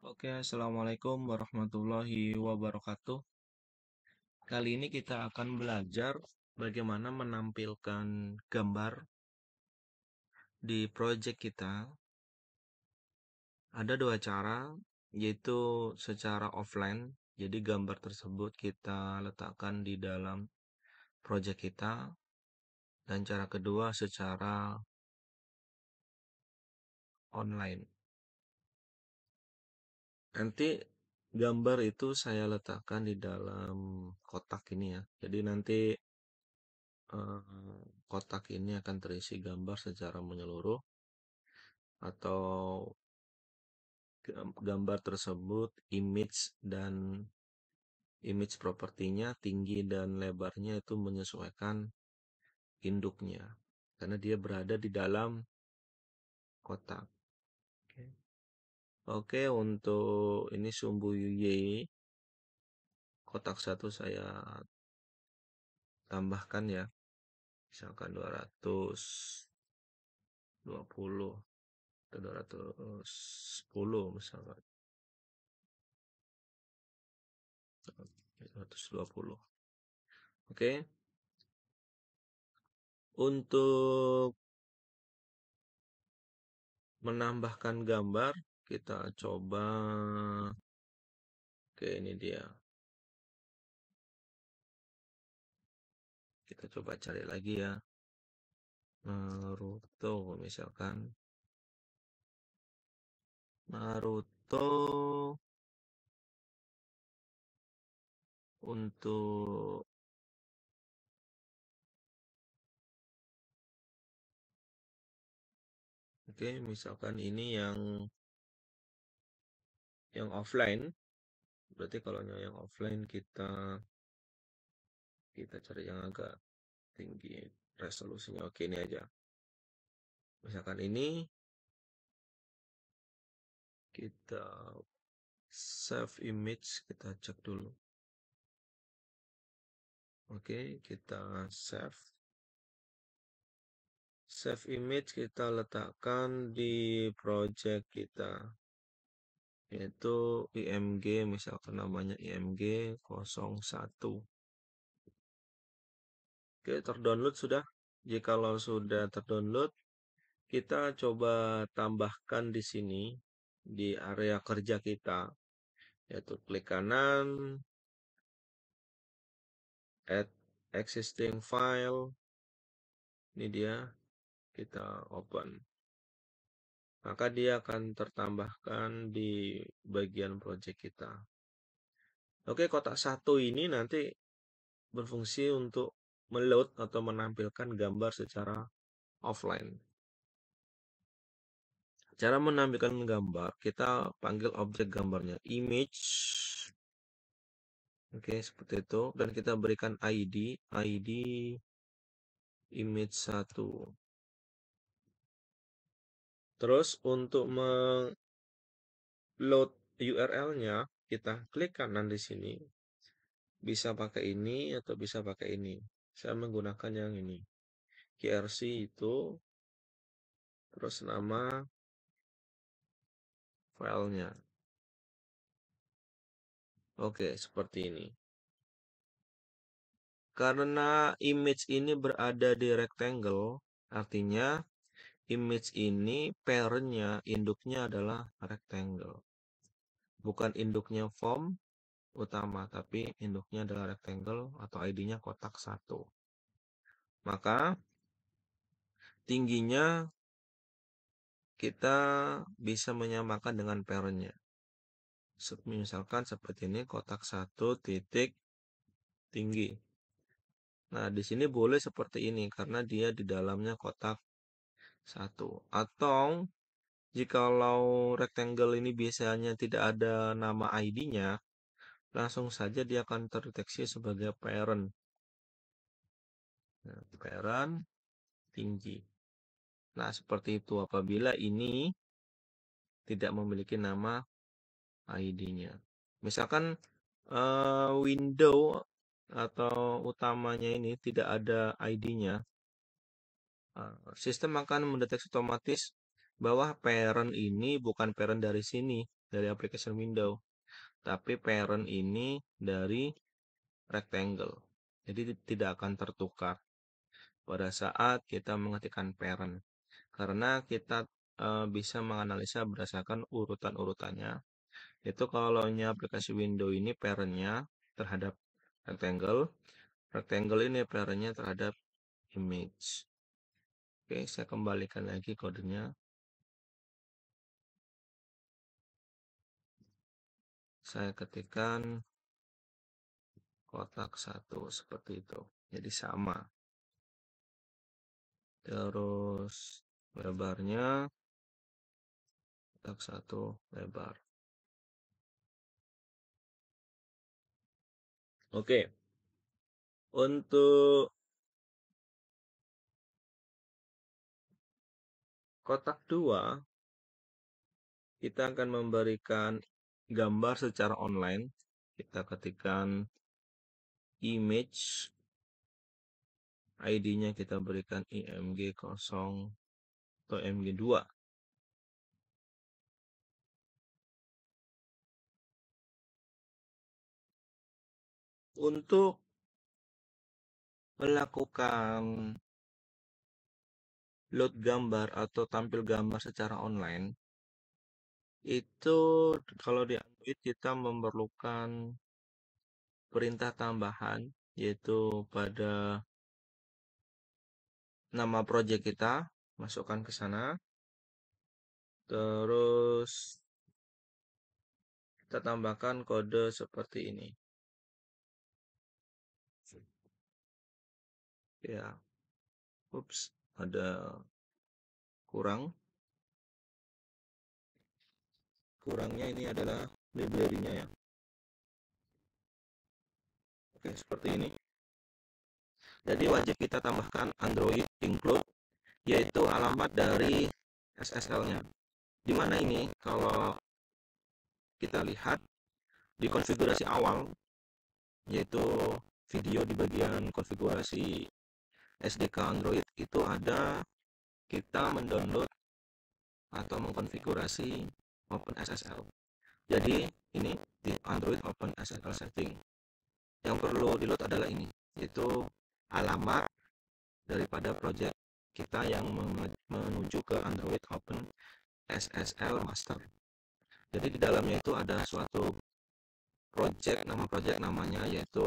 Oke, Assalamualaikum warahmatullahi wabarakatuh. Kali ini kita akan belajar bagaimana menampilkan gambar di project kita. Ada dua cara, yaitu secara offline, jadi gambar tersebut kita letakkan di dalam project kita. Dan cara kedua secara online. Nanti gambar itu saya letakkan di dalam kotak ini ya. Jadi nanti eh, kotak ini akan terisi gambar secara menyeluruh atau gambar tersebut image dan image propertinya tinggi dan lebarnya itu menyesuaikan induknya karena dia berada di dalam kotak Oke, untuk ini sumbu Y kotak satu saya tambahkan ya. Misalkan 220 atau 210 misalkan. 220. Oke. Untuk menambahkan gambar kita coba oke ini dia kita coba cari lagi ya Naruto misalkan Naruto untuk Oke, misalkan ini yang yang offline berarti kalau yang offline kita kita cari yang agak tinggi resolusinya oke ini aja misalkan ini kita save image kita cek dulu oke kita save save image kita letakkan di project kita yaitu IMG misalkan namanya IMG 01 Oke terdownload sudah Jika lo sudah terdownload kita coba tambahkan di sini di area kerja kita yaitu klik kanan add existing file ini dia kita open maka dia akan tertambahkan di bagian project kita. Oke, kotak satu ini nanti berfungsi untuk meload atau menampilkan gambar secara offline. Cara menampilkan gambar, kita panggil objek gambarnya image. Oke, seperti itu dan kita berikan ID, ID image 1. Terus untuk meng-load URL-nya, kita klik kanan di sini. Bisa pakai ini atau bisa pakai ini. Saya menggunakan yang ini. GRC itu terus nama file-nya. Oke, seperti ini. Karena image ini berada di rectangle, artinya image ini parentnya, induknya adalah rectangle. Bukan induknya form utama, tapi induknya adalah rectangle atau ID-nya kotak satu. Maka tingginya kita bisa menyamakan dengan parentnya. Misalkan seperti ini kotak satu titik tinggi. Nah, di sini boleh seperti ini karena dia di dalamnya kotak satu atau jikalau rectangle ini biasanya tidak ada nama ID-nya langsung saja dia akan terdeteksi sebagai parent nah, parent tinggi nah seperti itu apabila ini tidak memiliki nama ID-nya misalkan uh, window atau utamanya ini tidak ada ID-nya sistem akan mendeteksi otomatis bahwa parent ini bukan parent dari sini, dari aplikasi window. Tapi parent ini dari rectangle. Jadi tidak akan tertukar pada saat kita mengetikkan parent. Karena kita e, bisa menganalisa berdasarkan urutan-urutannya. Itu kalau aplikasi window ini parentnya terhadap rectangle. Rectangle ini parentnya terhadap image. Oke, saya kembalikan lagi kodenya. Saya ketikkan kotak satu seperti itu. Jadi sama. Terus lebarnya kotak satu lebar. Oke. Untuk Kotak 2, kita akan memberikan gambar secara online. Kita ketikkan image. ID-nya kita berikan img0 atau mg2. Untuk melakukan load gambar atau tampil gambar secara online itu kalau di Android kita memerlukan perintah tambahan yaitu pada nama project kita masukkan ke sana terus kita tambahkan kode seperti ini ya ups ada kurang kurangnya ini adalah library-nya ya oke seperti ini jadi wajib kita tambahkan Android include yaitu alamat dari SSL-nya dimana ini kalau kita lihat di konfigurasi awal yaitu video di bagian konfigurasi SDK Android itu ada kita mendownload atau mengkonfigurasi OpenSSL. Jadi ini di Android OpenSSL setting. Yang perlu di-load adalah ini, yaitu alamat daripada project kita yang menuju ke Android Open SSL Master. Jadi di dalamnya itu ada suatu project, nama project namanya yaitu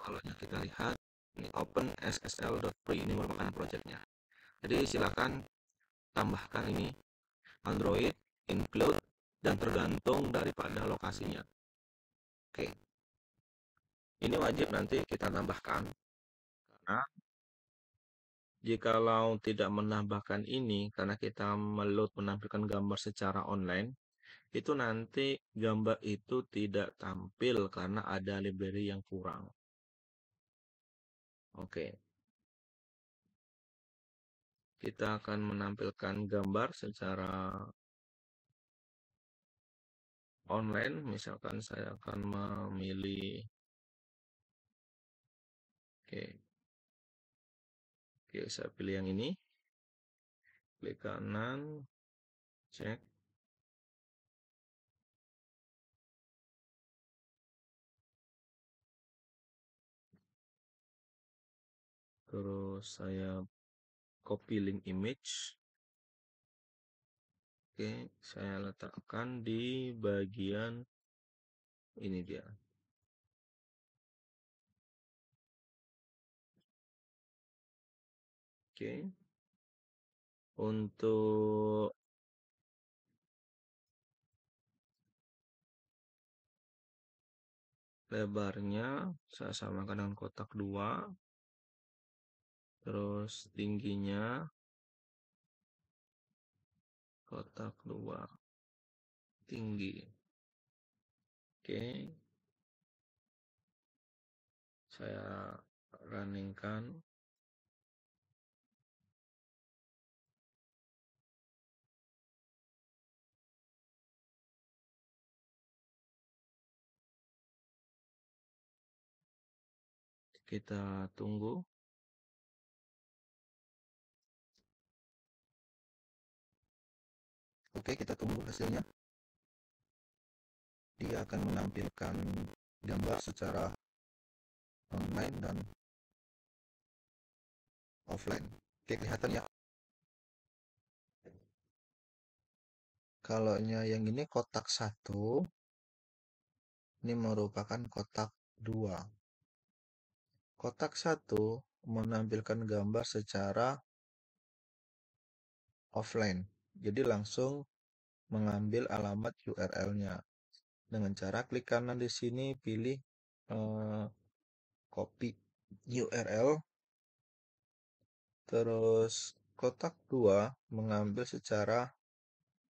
kalau kita lihat ini open ssl .free ini merupakan projectnya jadi silakan tambahkan ini Android include dan tergantung daripada lokasinya oke ini wajib nanti kita tambahkan karena jikalau tidak menambahkan ini karena kita meload menampilkan gambar secara online itu nanti gambar itu tidak tampil karena ada library yang kurang Oke. Kita akan menampilkan gambar secara online. Misalkan saya akan memilih Oke. Oke, saya pilih yang ini. Klik kanan, cek. terus saya copy link image oke saya letakkan di bagian ini dia oke untuk lebarnya saya samakan dengan kotak 2 terus tingginya kotak luar tinggi oke saya runningkan kita tunggu Oke, kita tunggu hasilnya. Dia akan menampilkan gambar secara online dan offline. Oke, kelihatan ya. Kalau yang ini kotak satu, ini merupakan kotak dua. Kotak satu menampilkan gambar secara offline. Jadi langsung mengambil alamat URL-nya. Dengan cara klik kanan di sini, pilih eh, copy URL. Terus kotak 2 mengambil secara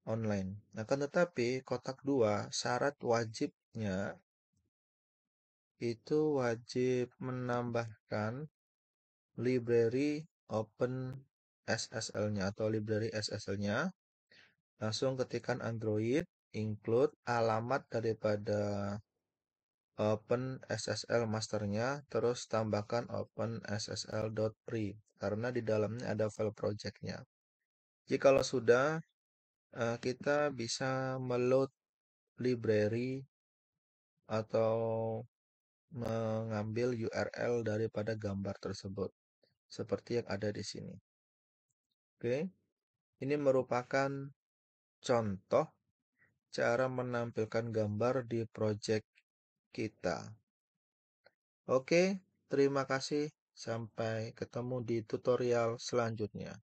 online. Akan nah, tetapi kotak 2 syarat wajibnya itu wajib menambahkan library open SSL-nya atau library SSL-nya. Langsung ketikkan Android include alamat daripada open SSL masternya terus tambahkan open SSL.pri karena di dalamnya ada file projectnya. kalau sudah eh, kita bisa meload library atau mengambil URL daripada gambar tersebut seperti yang ada di sini. Oke. Ini merupakan contoh cara menampilkan gambar di project kita. Oke, terima kasih. Sampai ketemu di tutorial selanjutnya.